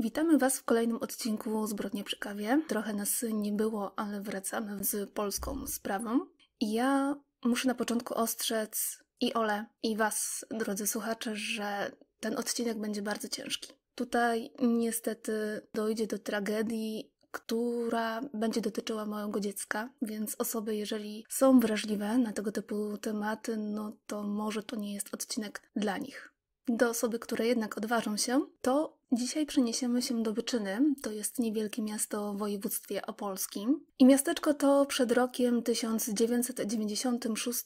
Witamy Was w kolejnym odcinku Zbrodnie przy kawie. Trochę nas nie było, ale wracamy z polską sprawą. Ja muszę na początku ostrzec i Ole, i Was, drodzy słuchacze, że ten odcinek będzie bardzo ciężki. Tutaj niestety dojdzie do tragedii, która będzie dotyczyła małego dziecka, więc osoby, jeżeli są wrażliwe na tego typu tematy, no to może to nie jest odcinek dla nich. Do osoby, które jednak odważą się, to Dzisiaj przeniesiemy się do Byczyny, to jest niewielkie miasto w województwie opolskim. I miasteczko to przed rokiem 1996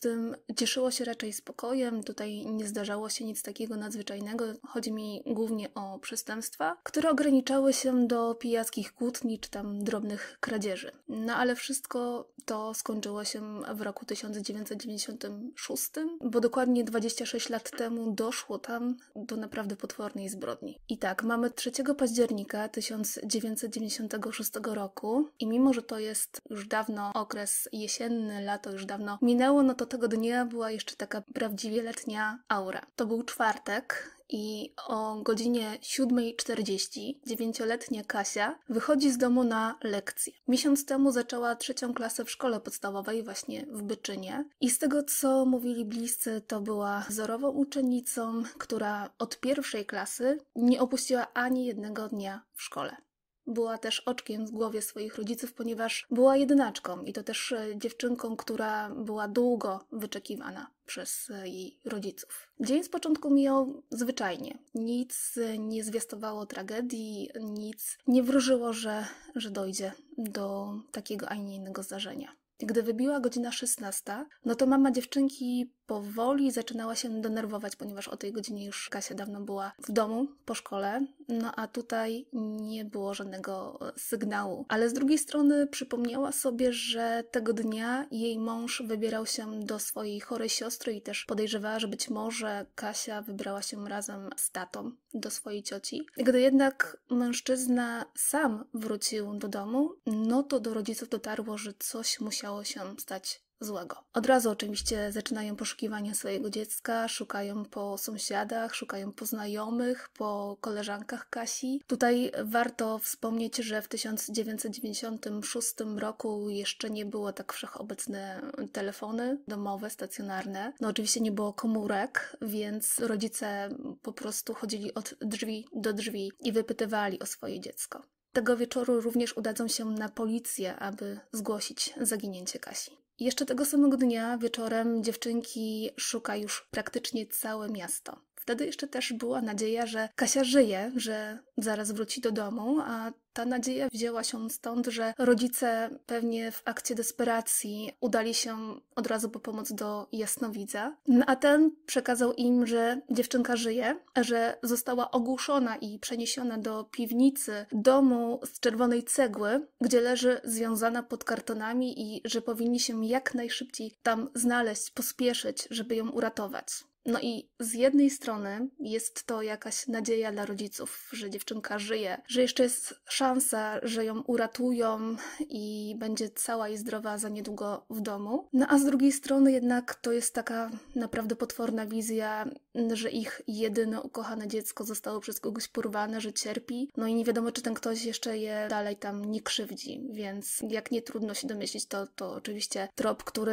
cieszyło się raczej spokojem, tutaj nie zdarzało się nic takiego nadzwyczajnego, chodzi mi głównie o przestępstwa, które ograniczały się do pijackich kłótni czy tam drobnych kradzieży. No ale wszystko to skończyło się w roku 1996, bo dokładnie 26 lat temu doszło tam do naprawdę potwornej zbrodni. I tak, mamy 3 października 1996 roku i mimo, że to jest już dawno okres jesienny, lato już dawno minęło, no to tego dnia była jeszcze taka prawdziwie letnia aura. To był czwartek, i o godzinie 7.40 dziewięcioletnia Kasia wychodzi z domu na lekcję. Miesiąc temu zaczęła trzecią klasę w szkole podstawowej właśnie w Byczynie i z tego co mówili bliscy to była wzorową uczennicą, która od pierwszej klasy nie opuściła ani jednego dnia w szkole. Była też oczkiem w głowie swoich rodziców, ponieważ była jednaczką i to też e, dziewczynką, która była długo wyczekiwana przez e, jej rodziców. Dzień z początku mijał zwyczajnie. Nic e, nie zwiastowało tragedii, nic nie wróżyło, że, że dojdzie do takiego, a nie innego zdarzenia. Gdy wybiła godzina 16, no to mama dziewczynki powoli zaczynała się denerwować, ponieważ o tej godzinie już Kasia dawno była w domu po szkole, no a tutaj nie było żadnego e, sygnału. Ale z drugiej strony przypomniała sobie, że tego dnia jej mąż wybierał się do swojej chorej siostry i też podejrzewała, że być może Kasia wybrała się razem z tatą do swojej cioci. Gdy jednak mężczyzna sam wrócił do domu, no to do rodziców dotarło, że coś musiało się stać złego. Od razu oczywiście zaczynają poszukiwania swojego dziecka, szukają po sąsiadach, szukają po znajomych, po koleżankach Kasi. Tutaj warto wspomnieć, że w 1996 roku jeszcze nie było tak wszechobecne telefony domowe, stacjonarne. No oczywiście nie było komórek, więc rodzice po prostu chodzili od drzwi do drzwi i wypytywali o swoje dziecko. Tego wieczoru również udadzą się na policję, aby zgłosić zaginięcie Kasi. Jeszcze tego samego dnia wieczorem dziewczynki szuka już praktycznie całe miasto. Wtedy jeszcze też była nadzieja, że Kasia żyje, że zaraz wróci do domu, a ta nadzieja wzięła się stąd, że rodzice pewnie w akcie desperacji udali się od razu po pomoc do jasnowidza, no, a ten przekazał im, że dziewczynka żyje, że została ogłuszona i przeniesiona do piwnicy domu z czerwonej cegły, gdzie leży związana pod kartonami i że powinni się jak najszybciej tam znaleźć, pospieszyć, żeby ją uratować. No i z jednej strony jest to jakaś nadzieja dla rodziców, że dziewczynka żyje, że jeszcze jest szansa, że ją uratują i będzie cała i zdrowa za niedługo w domu. No a z drugiej strony jednak to jest taka naprawdę potworna wizja, że ich jedyne ukochane dziecko zostało przez kogoś porwane, że cierpi. No i nie wiadomo, czy ten ktoś jeszcze je dalej tam nie krzywdzi, więc jak nie trudno się domyślić, to, to oczywiście trop, który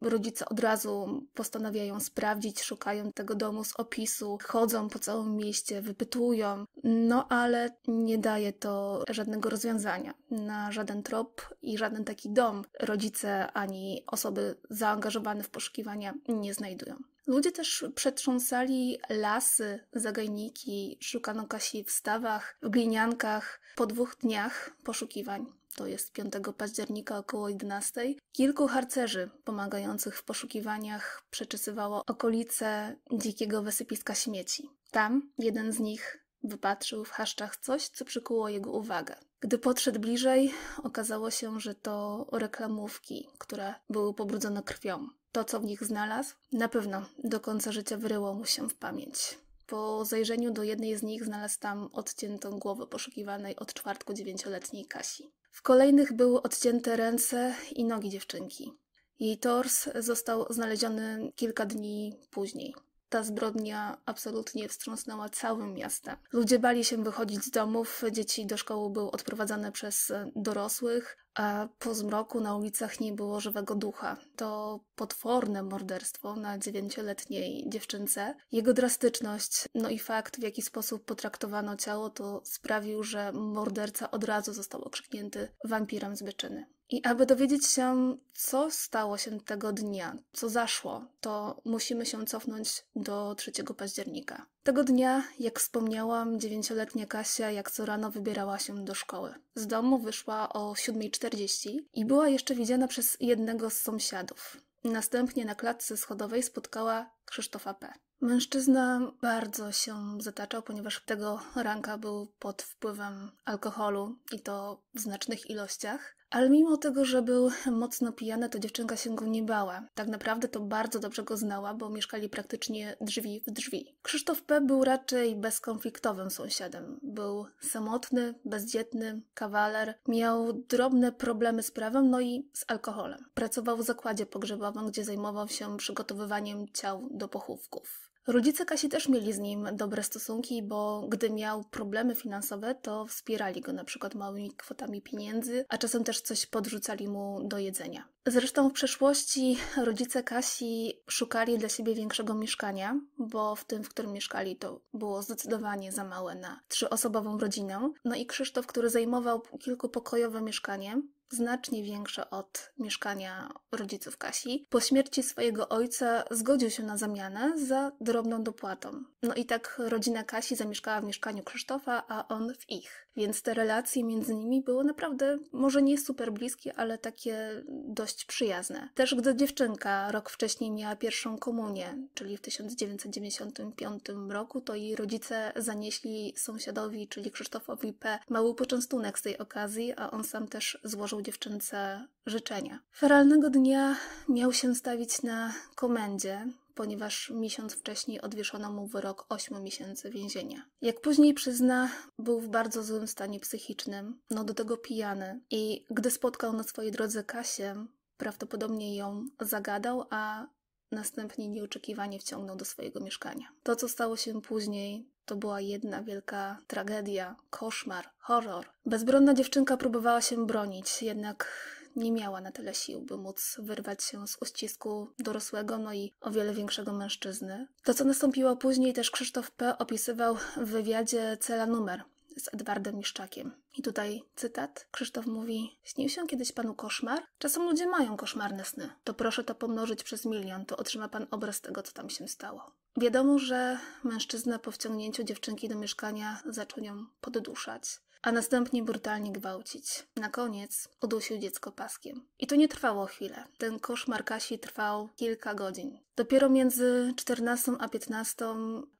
rodzice od razu postanawiają sprawdzić, szukać szukają tego domu z opisu, chodzą po całym mieście, wypytują, no ale nie daje to żadnego rozwiązania na żaden trop i żaden taki dom rodzice ani osoby zaangażowane w poszukiwania nie znajdują. Ludzie też przetrząsali lasy, zagajniki, szukano kasi w stawach, w gliniankach po dwóch dniach poszukiwań to jest 5 października około 11, kilku harcerzy pomagających w poszukiwaniach przeczesywało okolice dzikiego wysypiska śmieci. Tam jeden z nich wypatrzył w haszczach coś, co przykuło jego uwagę. Gdy podszedł bliżej, okazało się, że to reklamówki, które były pobrudzone krwią. To, co w nich znalazł, na pewno do końca życia wyryło mu się w pamięć. Po zajrzeniu do jednej z nich znalazł tam odciętą głowę poszukiwanej od czwartku dziewięcioletniej Kasi. W kolejnych były odcięte ręce i nogi dziewczynki. Jej tors został znaleziony kilka dni później. Ta zbrodnia absolutnie wstrząsnęła całym miastem. Ludzie bali się wychodzić z domów, dzieci do szkoły były odprowadzane przez e, dorosłych, a po zmroku na ulicach nie było żywego ducha. To potworne morderstwo na dziewięcioletniej dziewczynce. Jego drastyczność, no i fakt, w jaki sposób potraktowano ciało, to sprawił, że morderca od razu został okrzyknięty wampirem z byczyny. I aby dowiedzieć się, co stało się tego dnia, co zaszło, to musimy się cofnąć do 3 października. Tego dnia, jak wspomniałam, dziewięcioletnia Kasia jak co rano wybierała się do szkoły. Z domu wyszła o 7.40 i była jeszcze widziana przez jednego z sąsiadów. Następnie na klatce schodowej spotkała Krzysztofa P. Mężczyzna bardzo się zataczał, ponieważ tego ranka był pod wpływem alkoholu i to w znacznych ilościach. Ale mimo tego, że był mocno pijany, to dziewczynka się go nie bała. Tak naprawdę to bardzo dobrze go znała, bo mieszkali praktycznie drzwi w drzwi. Krzysztof P. był raczej bezkonfliktowym sąsiadem. Był samotny, bezdzietny, kawaler, miał drobne problemy z prawem, no i z alkoholem. Pracował w zakładzie pogrzebowym, gdzie zajmował się przygotowywaniem ciał do pochówków. Rodzice Kasi też mieli z nim dobre stosunki, bo gdy miał problemy finansowe, to wspierali go na przykład małymi kwotami pieniędzy, a czasem też coś podrzucali mu do jedzenia. Zresztą w przeszłości rodzice Kasi szukali dla siebie większego mieszkania, bo w tym, w którym mieszkali, to było zdecydowanie za małe na trzyosobową rodzinę. No i Krzysztof, który zajmował kilkupokojowe mieszkanie, znacznie większe od mieszkania rodziców Kasi. Po śmierci swojego ojca zgodził się na zamianę za drobną dopłatą. No i tak rodzina Kasi zamieszkała w mieszkaniu Krzysztofa, a on w ich. Więc te relacje między nimi były naprawdę może nie super bliskie, ale takie dość przyjazne. Też gdy dziewczynka rok wcześniej miała pierwszą komunię, czyli w 1995 roku, to jej rodzice zanieśli sąsiadowi, czyli Krzysztofowi P., mały poczęstunek z tej okazji, a on sam też złożył złożył dziewczynce życzenia. Feralnego dnia miał się stawić na komendzie, ponieważ miesiąc wcześniej odwieszono mu wyrok 8 miesięcy więzienia. Jak później przyzna, był w bardzo złym stanie psychicznym, no do tego pijany i gdy spotkał na swojej drodze Kasię, prawdopodobnie ją zagadał, a następnie nieoczekiwanie wciągnął do swojego mieszkania. To, co stało się później, to była jedna wielka tragedia, koszmar, horror. Bezbronna dziewczynka próbowała się bronić, jednak nie miała na tyle sił, by móc wyrwać się z uścisku dorosłego, no i o wiele większego mężczyzny. To, co nastąpiło później, też Krzysztof P. opisywał w wywiadzie Cela Numer z Edwardem Miszczakiem. I tutaj cytat. Krzysztof mówi: Śnił się kiedyś panu koszmar? Czasem ludzie mają koszmarne sny. To proszę to pomnożyć przez milion, to otrzyma pan obraz tego, co tam się stało. Wiadomo, że mężczyzna po wciągnięciu dziewczynki do mieszkania zaczął ją podduszać, a następnie brutalnie gwałcić. Na koniec udusił dziecko paskiem. I to nie trwało chwilę. Ten koszmar Kasi trwał kilka godzin. Dopiero między 14 a 15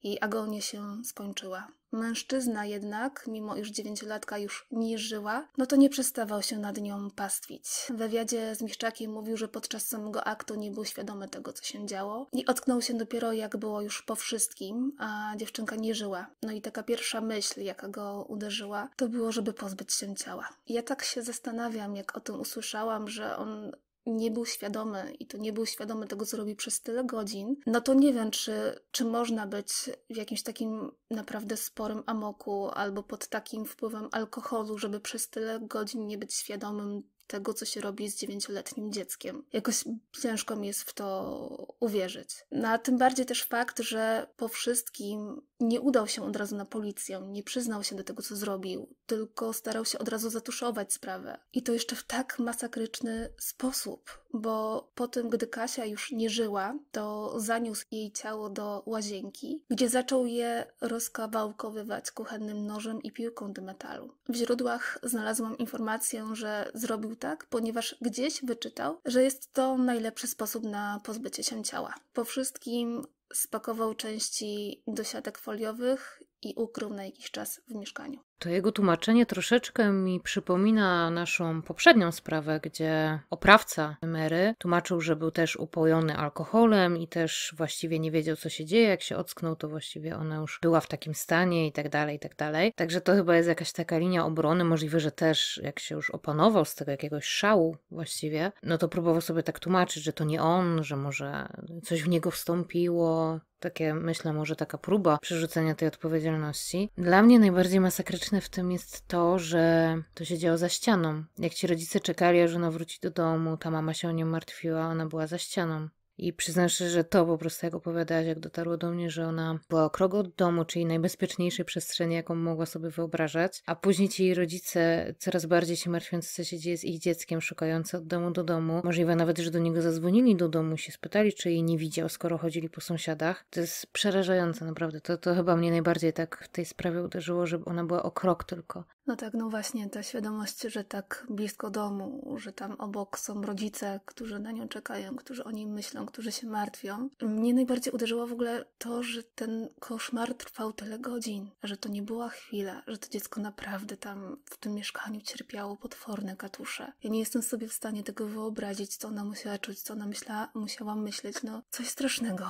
jej agonia się skończyła. Mężczyzna jednak, mimo iż dziewięciolatka już nie żyła, no to nie przestawał się nad nią pastwić. W wywiadzie z Miszczakiem mówił, że podczas samego aktu nie był świadomy tego, co się działo i ocknął się dopiero jak było już po wszystkim, a dziewczynka nie żyła. No i taka pierwsza myśl, jaka go uderzyła, to było, żeby pozbyć się ciała. Ja tak się zastanawiam, jak o tym usłyszałam, że on nie był świadomy i to nie był świadomy tego, co robi przez tyle godzin, no to nie wiem, czy, czy można być w jakimś takim naprawdę sporym amoku albo pod takim wpływem alkoholu, żeby przez tyle godzin nie być świadomym tego, co się robi z dziewięcioletnim dzieckiem. Jakoś ciężko mi jest w to uwierzyć. No a tym bardziej też fakt, że po wszystkim nie udał się od razu na policję, nie przyznał się do tego, co zrobił, tylko starał się od razu zatuszować sprawę. I to jeszcze w tak masakryczny sposób bo po tym, gdy Kasia już nie żyła, to zaniósł jej ciało do łazienki, gdzie zaczął je rozkawałkowywać kuchennym nożem i piłką do metalu. W źródłach znalazłam informację, że zrobił tak, ponieważ gdzieś wyczytał, że jest to najlepszy sposób na pozbycie się ciała. Po wszystkim spakował części do siatek foliowych i ukrył na jakiś czas w mieszkaniu. To jego tłumaczenie troszeczkę mi przypomina naszą poprzednią sprawę, gdzie oprawca Mary tłumaczył, że był też upojony alkoholem i też właściwie nie wiedział, co się dzieje. Jak się ocknął, to właściwie ona już była w takim stanie i tak dalej, i tak dalej. Także to chyba jest jakaś taka linia obrony. Możliwe, że też jak się już opanował z tego jakiegoś szału właściwie, no to próbował sobie tak tłumaczyć, że to nie on, że może coś w niego wstąpiło. Takie, myślę, może taka próba przerzucenia tej odpowiedzialności. Dla mnie najbardziej masakryczne w tym jest to, że to się działo za ścianą. Jak ci rodzice czekali, aż ona wróci do domu, ta mama się o nią martwiła, ona była za ścianą. I przyznam się, że to po prostu jak opowiadałaś, jak dotarło do mnie, że ona była krok od domu, czyli najbezpieczniejszej przestrzeni, jaką mogła sobie wyobrażać, a później ci jej rodzice coraz bardziej się martwiący, co się dzieje z ich dzieckiem, szukające od domu do domu. Możliwe nawet, że do niego zadzwonili do domu, się spytali, czy jej nie widział, skoro chodzili po sąsiadach. To jest przerażające, naprawdę. To, to chyba mnie najbardziej tak w tej sprawie uderzyło, że ona była o krok tylko no tak, no właśnie, ta świadomość, że tak blisko domu, że tam obok są rodzice, którzy na nią czekają, którzy o nim myślą, którzy się martwią. Mnie najbardziej uderzyło w ogóle to, że ten koszmar trwał tyle godzin, że to nie była chwila, że to dziecko naprawdę tam w tym mieszkaniu cierpiało potworne katusze. Ja nie jestem sobie w stanie tego wyobrazić, co ona musiała czuć, co ona myśla, musiała myśleć, no coś strasznego.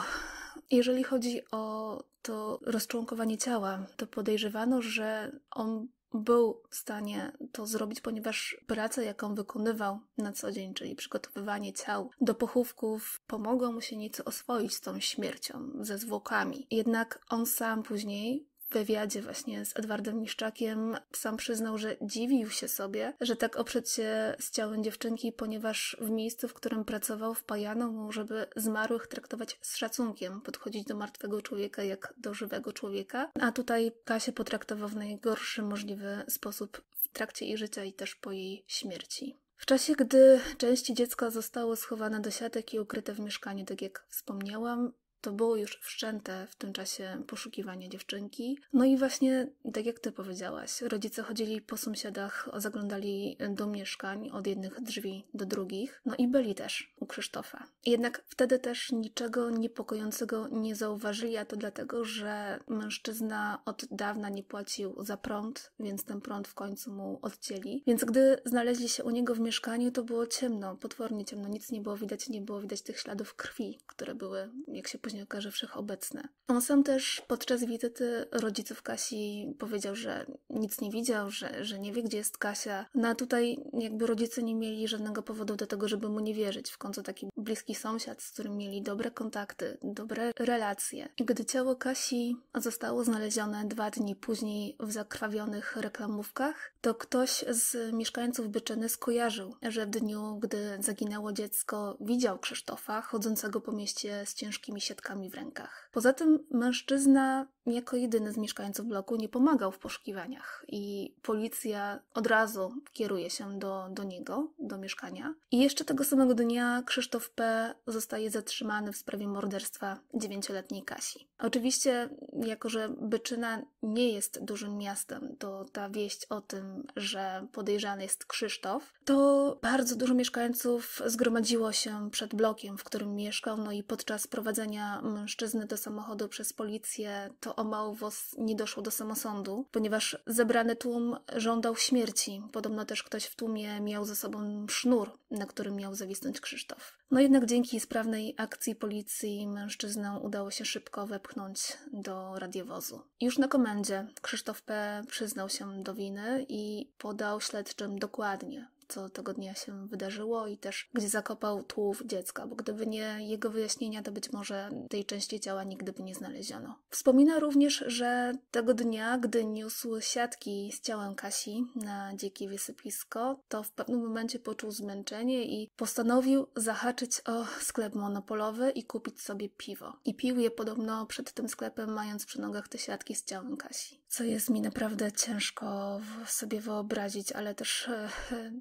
Jeżeli chodzi o to rozczłonkowanie ciała, to podejrzewano, że on był w stanie to zrobić, ponieważ praca, jaką wykonywał na co dzień, czyli przygotowywanie ciał do pochówków, pomogło mu się nieco oswoić z tą śmiercią, ze zwłokami. Jednak on sam później wywiadzie właśnie z Edwardem Niszczakiem sam przyznał, że dziwił się sobie, że tak oprzeć się z ciałem dziewczynki, ponieważ w miejscu, w którym pracował, wpajano mu, żeby zmarłych traktować z szacunkiem, podchodzić do martwego człowieka jak do żywego człowieka, a tutaj Kasię potraktował w najgorszy możliwy sposób w trakcie jej życia i też po jej śmierci. W czasie, gdy części dziecka zostały schowane do siatek i ukryte w mieszkaniu, tak jak wspomniałam, to było już wszczęte w tym czasie poszukiwanie dziewczynki. No i właśnie, tak jak ty powiedziałaś, rodzice chodzili po sąsiadach, zaglądali do mieszkań od jednych drzwi do drugich, no i byli też u Krzysztofa. Jednak wtedy też niczego niepokojącego nie zauważyli, a to dlatego, że mężczyzna od dawna nie płacił za prąd, więc ten prąd w końcu mu odcięli. Więc gdy znaleźli się u niego w mieszkaniu, to było ciemno, potwornie ciemno, nic nie było widać, nie było widać tych śladów krwi, które były, jak się później okaże wszechobecne. On no, sam też podczas wizyty rodziców Kasi powiedział, że nic nie widział, że, że nie wie, gdzie jest Kasia. No a tutaj jakby rodzice nie mieli żadnego powodu do tego, żeby mu nie wierzyć. W końcu taki bliski sąsiad, z którym mieli dobre kontakty, dobre relacje. Gdy ciało Kasi zostało znalezione dwa dni później w zakrwawionych reklamówkach, to ktoś z mieszkańców Byczyny skojarzył, że w dniu, gdy zaginęło dziecko, widział Krzysztofa chodzącego po mieście z ciężkimi siatkami w rękach. Poza tym mężczyzna jako jedyny z mieszkańców bloku nie pomagał w poszukiwaniach i policja od razu kieruje się do, do niego, do mieszkania. I jeszcze tego samego dnia Krzysztof P. zostaje zatrzymany w sprawie morderstwa dziewięcioletniej Kasi. Oczywiście, jako że Byczyna nie jest dużym miastem, to ta wieść o tym, że podejrzany jest Krzysztof, to bardzo dużo mieszkańców zgromadziło się przed blokiem, w którym mieszkał, no i podczas prowadzenia mężczyzny do samochodu przez policję, to o mało nie doszło do samosądu, ponieważ zebrany tłum żądał śmierci. Podobno też ktoś w tłumie miał ze sobą sznur, na którym miał zawisnąć Krzysztof. No jednak dzięki sprawnej akcji policji mężczyznę udało się szybko wepchnąć do radiowozu. Już na komendzie Krzysztof P. przyznał się do winy i podał śledczym dokładnie, co tego dnia się wydarzyło i też gdzie zakopał tułów dziecka, bo gdyby nie jego wyjaśnienia, to być może tej części ciała nigdy by nie znaleziono. Wspomina również, że tego dnia, gdy niósł siatki z ciałem Kasi na dzikie wysypisko, to w pewnym momencie poczuł zmęczenie i postanowił zahaczyć o sklep monopolowy i kupić sobie piwo. I pił je podobno przed tym sklepem, mając przy nogach te siatki z ciałem Kasi co jest mi naprawdę ciężko sobie wyobrazić, ale też e, e,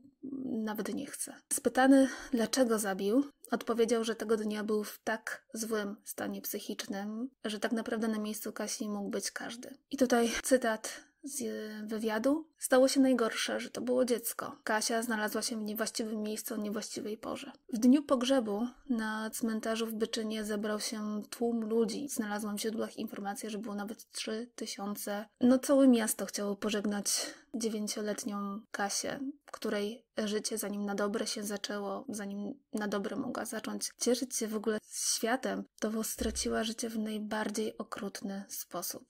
nawet nie chcę. Spytany, dlaczego zabił, odpowiedział, że tego dnia był w tak złym stanie psychicznym, że tak naprawdę na miejscu Kasi mógł być każdy. I tutaj cytat z e, wywiadu stało się najgorsze, że to było dziecko. Kasia znalazła się w niewłaściwym miejscu o niewłaściwej porze. W dniu pogrzebu na cmentarzu w Byczynie zebrał się tłum ludzi. Znalazłam w źródłach informację, że było nawet 3000. No całe miasto chciało pożegnać dziewięcioletnią Kasię, której życie zanim na dobre się zaczęło, zanim na dobre mogła zacząć cieszyć się w ogóle z światem, to straciła życie w najbardziej okrutny sposób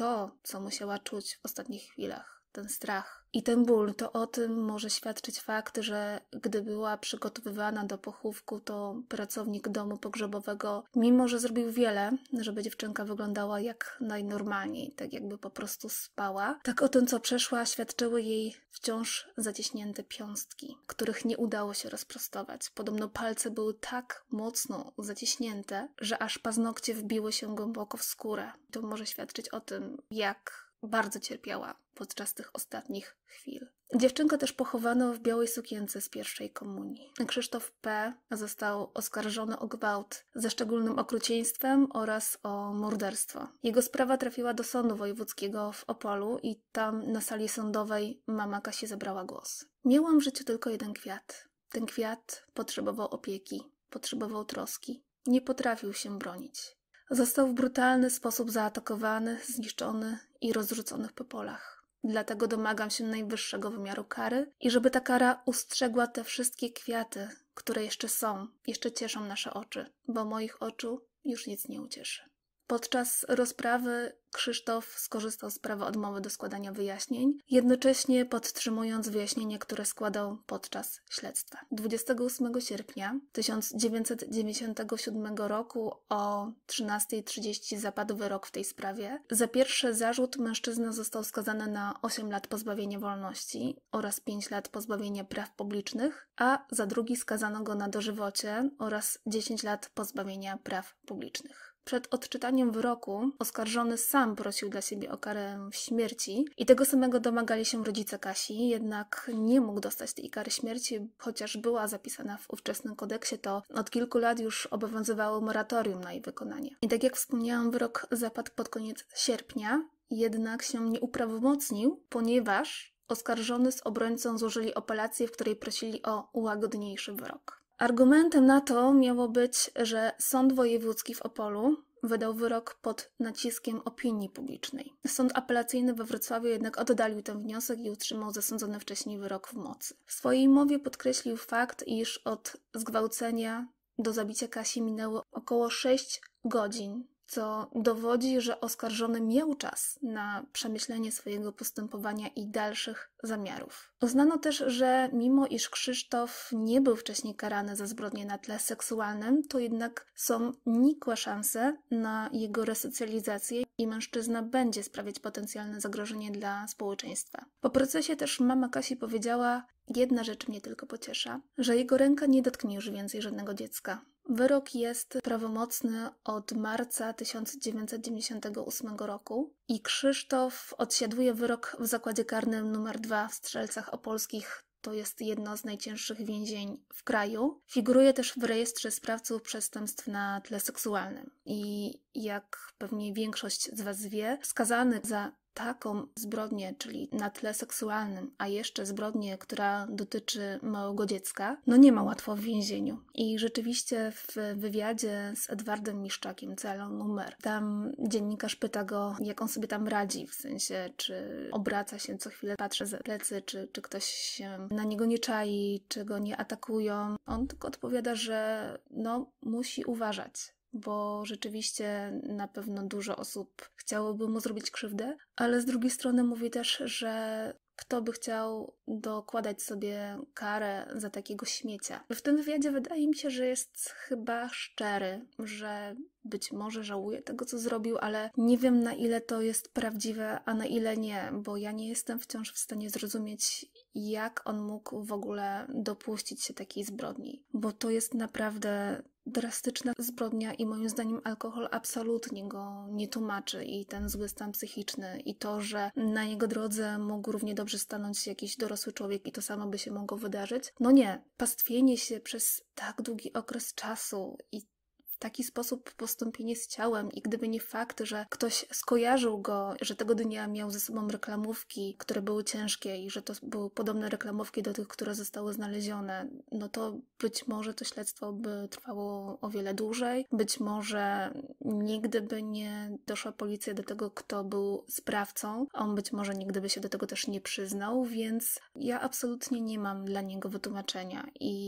to, co musiała czuć w ostatnich chwilach, ten strach, i ten ból, to o tym może świadczyć fakt, że gdy była przygotowywana do pochówku, to pracownik domu pogrzebowego, mimo że zrobił wiele, żeby dziewczynka wyglądała jak najnormalniej, tak jakby po prostu spała, tak o tym, co przeszła, świadczyły jej wciąż zaciśnięte piąstki, których nie udało się rozprostować. Podobno palce były tak mocno zaciśnięte, że aż paznokcie wbiły się głęboko w skórę. To może świadczyć o tym, jak bardzo cierpiała podczas tych ostatnich chwil. Dziewczynkę też pochowano w białej sukience z pierwszej komunii. Krzysztof P. został oskarżony o gwałt ze szczególnym okrucieństwem oraz o morderstwo. Jego sprawa trafiła do sądu wojewódzkiego w Opolu i tam na sali sądowej mama Kasi zabrała głos. Miałam w życiu tylko jeden kwiat. Ten kwiat potrzebował opieki, potrzebował troski. Nie potrafił się bronić. Został w brutalny sposób zaatakowany, zniszczony i rozrzuconych po polach. Dlatego domagam się najwyższego wymiaru kary i żeby ta kara ustrzegła te wszystkie kwiaty, które jeszcze są, jeszcze cieszą nasze oczy, bo moich oczu już nic nie ucieszy. Podczas rozprawy Krzysztof skorzystał z prawa odmowy do składania wyjaśnień, jednocześnie podtrzymując wyjaśnienie, które składał podczas śledztwa. 28 sierpnia 1997 roku o 13.30 zapadł wyrok w tej sprawie. Za pierwszy zarzut mężczyzna został skazany na 8 lat pozbawienia wolności oraz 5 lat pozbawienia praw publicznych, a za drugi skazano go na dożywocie oraz 10 lat pozbawienia praw publicznych. Przed odczytaniem wyroku oskarżony sam prosił dla siebie o karę śmierci i tego samego domagali się rodzice Kasi, jednak nie mógł dostać tej kary śmierci, chociaż była zapisana w ówczesnym kodeksie, to od kilku lat już obowiązywało moratorium na jej wykonanie. I tak jak wspomniałam, wyrok zapadł pod koniec sierpnia, jednak się nie uprawomocnił, ponieważ oskarżony z obrońcą złożyli apelację, w której prosili o łagodniejszy wyrok. Argumentem na to miało być, że Sąd Wojewódzki w Opolu wydał wyrok pod naciskiem opinii publicznej. Sąd apelacyjny we Wrocławiu jednak oddalił ten wniosek i utrzymał zasądzony wcześniej wyrok w mocy. W swojej mowie podkreślił fakt, iż od zgwałcenia do zabicia Kasi minęło około 6 godzin co dowodzi, że oskarżony miał czas na przemyślenie swojego postępowania i dalszych zamiarów. Uznano też, że mimo iż Krzysztof nie był wcześniej karany za zbrodnie na tle seksualnym, to jednak są nikłe szanse na jego resocjalizację i mężczyzna będzie sprawiać potencjalne zagrożenie dla społeczeństwa. Po procesie też mama Kasi powiedziała: Jedna rzecz mnie tylko pociesza, że jego ręka nie dotknie już więcej żadnego dziecka. Wyrok jest prawomocny od marca 1998 roku i Krzysztof odsiaduje wyrok w zakładzie karnym numer 2 w Strzelcach Opolskich. To jest jedno z najcięższych więzień w kraju. Figuruje też w rejestrze sprawców przestępstw na tle seksualnym. I jak pewnie większość z Was wie, skazany za taką zbrodnię, czyli na tle seksualnym, a jeszcze zbrodnię, która dotyczy małego dziecka, no nie ma łatwo w więzieniu. I rzeczywiście w wywiadzie z Edwardem Miszczakiem, celą numer, tam dziennikarz pyta go, jak on sobie tam radzi, w sensie, czy obraca się co chwilę, patrzy za plecy, czy, czy ktoś się na niego nie czai, czy go nie atakują. On tylko odpowiada, że no, musi uważać, bo rzeczywiście na pewno dużo osób chciałoby mu zrobić krzywdę, ale z drugiej strony mówi też, że kto by chciał dokładać sobie karę za takiego śmiecia. W tym wywiadzie wydaje mi się, że jest chyba szczery, że być może żałuje tego, co zrobił, ale nie wiem na ile to jest prawdziwe, a na ile nie, bo ja nie jestem wciąż w stanie zrozumieć, jak on mógł w ogóle dopuścić się takiej zbrodni, bo to jest naprawdę drastyczna zbrodnia i moim zdaniem alkohol absolutnie go nie tłumaczy i ten zły stan psychiczny i to, że na jego drodze mógł równie dobrze stanąć jakiś dorosły człowiek i to samo by się mogło wydarzyć. No nie, pastwienie się przez tak długi okres czasu i taki sposób postąpienie z ciałem i gdyby nie fakt, że ktoś skojarzył go, że tego dnia miał ze sobą reklamówki, które były ciężkie i że to były podobne reklamówki do tych, które zostały znalezione, no to być może to śledztwo by trwało o wiele dłużej, być może nigdy by nie doszła policja do tego, kto był sprawcą, on być może nigdy by się do tego też nie przyznał, więc ja absolutnie nie mam dla niego wytłumaczenia i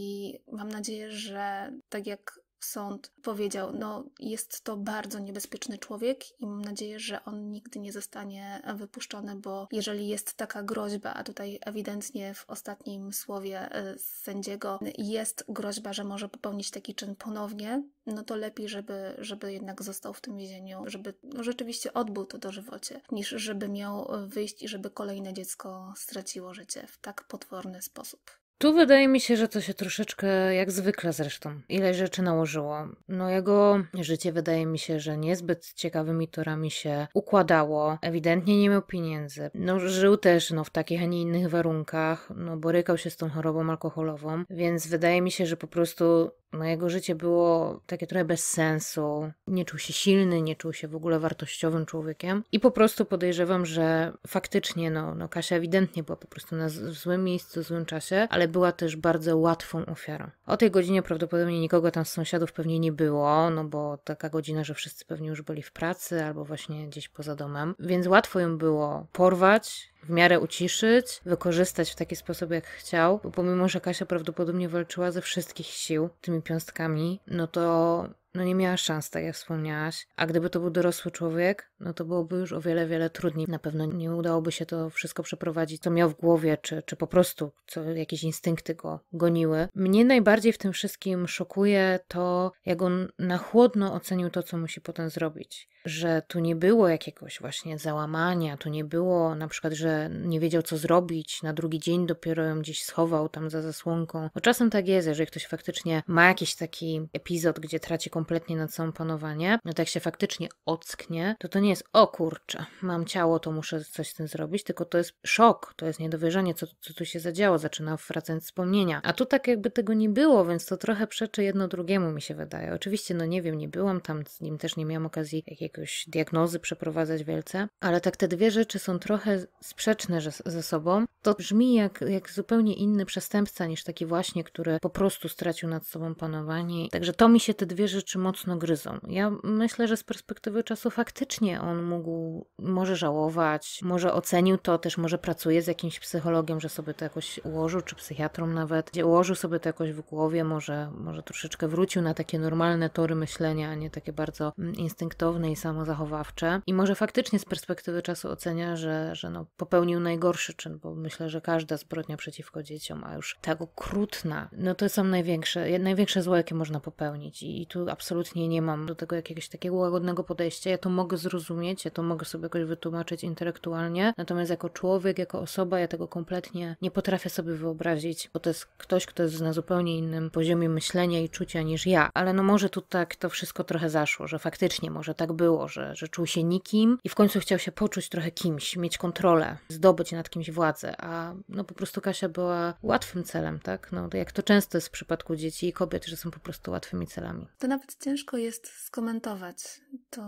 mam nadzieję, że tak jak sąd powiedział, no jest to bardzo niebezpieczny człowiek i mam nadzieję, że on nigdy nie zostanie wypuszczony, bo jeżeli jest taka groźba, a tutaj ewidentnie w ostatnim słowie e, sędziego jest groźba, że może popełnić taki czyn ponownie, no to lepiej, żeby, żeby jednak został w tym więzieniu, żeby no, rzeczywiście odbył to dożywocie, niż żeby miał wyjść i żeby kolejne dziecko straciło życie w tak potworny sposób. Tu wydaje mi się, że to się troszeczkę, jak zwykle zresztą, ile rzeczy nałożyło. No jego życie wydaje mi się, że niezbyt ciekawymi torami się układało. Ewidentnie nie miał pieniędzy. No żył też no, w takich, a nie innych warunkach. No borykał się z tą chorobą alkoholową, więc wydaje mi się, że po prostu no jego życie było takie trochę bez sensu. Nie czuł się silny, nie czuł się w ogóle wartościowym człowiekiem. I po prostu podejrzewam, że faktycznie, no, no Kasia ewidentnie była po prostu na w złym miejscu, w złym czasie, ale była też bardzo łatwą ofiarą. O tej godzinie prawdopodobnie nikogo tam z sąsiadów pewnie nie było, no bo taka godzina, że wszyscy pewnie już byli w pracy albo właśnie gdzieś poza domem, więc łatwo ją było porwać, w miarę uciszyć, wykorzystać w taki sposób, jak chciał, bo pomimo, że Kasia prawdopodobnie walczyła ze wszystkich sił tymi piąstkami, no to no nie miała szans, tak jak wspomniałaś. A gdyby to był dorosły człowiek, no to byłoby już o wiele, wiele trudniej. Na pewno nie udałoby się to wszystko przeprowadzić, co miał w głowie, czy, czy po prostu co, jakieś instynkty go goniły. Mnie najbardziej w tym wszystkim szokuje to, jak on na chłodno ocenił to, co musi potem zrobić. Że tu nie było jakiegoś właśnie załamania, tu nie było na przykład, że nie wiedział, co zrobić, na drugi dzień dopiero ją gdzieś schował tam za zasłonką. Bo czasem tak jest, jeżeli ktoś faktycznie ma jakiś taki epizod, gdzie traci komunikację, kompletnie nad sobą panowanie, no to jak się faktycznie ocknie, to to nie jest o kurczę, mam ciało, to muszę coś z tym zrobić, tylko to jest szok, to jest niedowierzanie, co, co tu się zadziało, zaczyna wracać wspomnienia. A tu tak jakby tego nie było, więc to trochę przeczy jedno drugiemu, mi się wydaje. Oczywiście, no nie wiem, nie byłam tam z nim, też nie miałam okazji jakiegoś diagnozy przeprowadzać wielce, ale tak te dwie rzeczy są trochę sprzeczne ze sobą. To brzmi jak, jak zupełnie inny przestępca niż taki właśnie, który po prostu stracił nad sobą panowanie. Także to mi się te dwie rzeczy rzeczy mocno gryzą. Ja myślę, że z perspektywy czasu faktycznie on mógł, może żałować, może ocenił to, też może pracuje z jakimś psychologiem, że sobie to jakoś ułożył, czy psychiatrą nawet, gdzie ułożył sobie to jakoś w głowie, może, może troszeczkę wrócił na takie normalne tory myślenia, a nie takie bardzo mm, instynktowne i samozachowawcze. I może faktycznie z perspektywy czasu ocenia, że, że no, popełnił najgorszy czyn, bo myślę, że każda zbrodnia przeciwko dzieciom, a już tak okrutna, no to są największe, największe zło, jakie można popełnić. I, i tu absolutnie absolutnie nie mam do tego jakiegoś takiego łagodnego podejścia. Ja to mogę zrozumieć, ja to mogę sobie jakoś wytłumaczyć intelektualnie, natomiast jako człowiek, jako osoba, ja tego kompletnie nie potrafię sobie wyobrazić, bo to jest ktoś, kto jest na zupełnie innym poziomie myślenia i czucia niż ja. Ale no może tu tak to wszystko trochę zaszło, że faktycznie może tak było, że, że czuł się nikim i w końcu chciał się poczuć trochę kimś, mieć kontrolę, zdobyć nad kimś władzę, a no po prostu Kasia była łatwym celem, tak? No jak to często jest w przypadku dzieci i kobiet, że są po prostu łatwymi celami. To nawet ciężko jest skomentować. To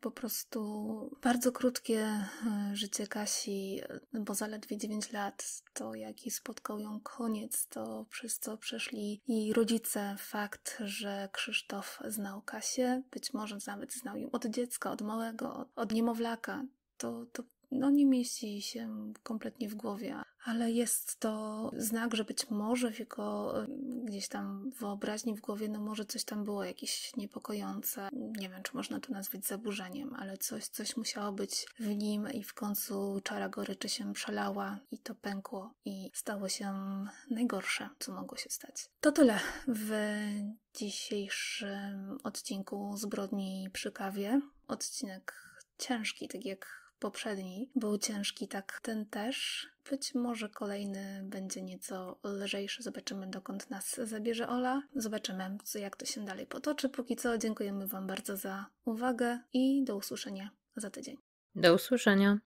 po prostu bardzo krótkie e, życie Kasi, e, bo zaledwie 9 lat, to jaki spotkał ją koniec, to przez co przeszli jej rodzice fakt, że Krzysztof znał Kasię, być może nawet znał ją od dziecka, od małego, od niemowlaka. To, to no nie mieści się kompletnie w głowie, ale jest to znak, że być może w jego gdzieś tam wyobraźni w głowie, no może coś tam było jakieś niepokojące. Nie wiem, czy można to nazwać zaburzeniem, ale coś, coś musiało być w nim i w końcu czara goryczy się przelała i to pękło i stało się najgorsze, co mogło się stać. To tyle w dzisiejszym odcinku Zbrodni przy kawie. Odcinek ciężki, tak jak poprzedni był ciężki, tak ten też. Być może kolejny będzie nieco lżejszy. Zobaczymy, dokąd nas zabierze Ola. Zobaczymy, jak to się dalej potoczy. Póki co dziękujemy Wam bardzo za uwagę i do usłyszenia za tydzień. Do usłyszenia.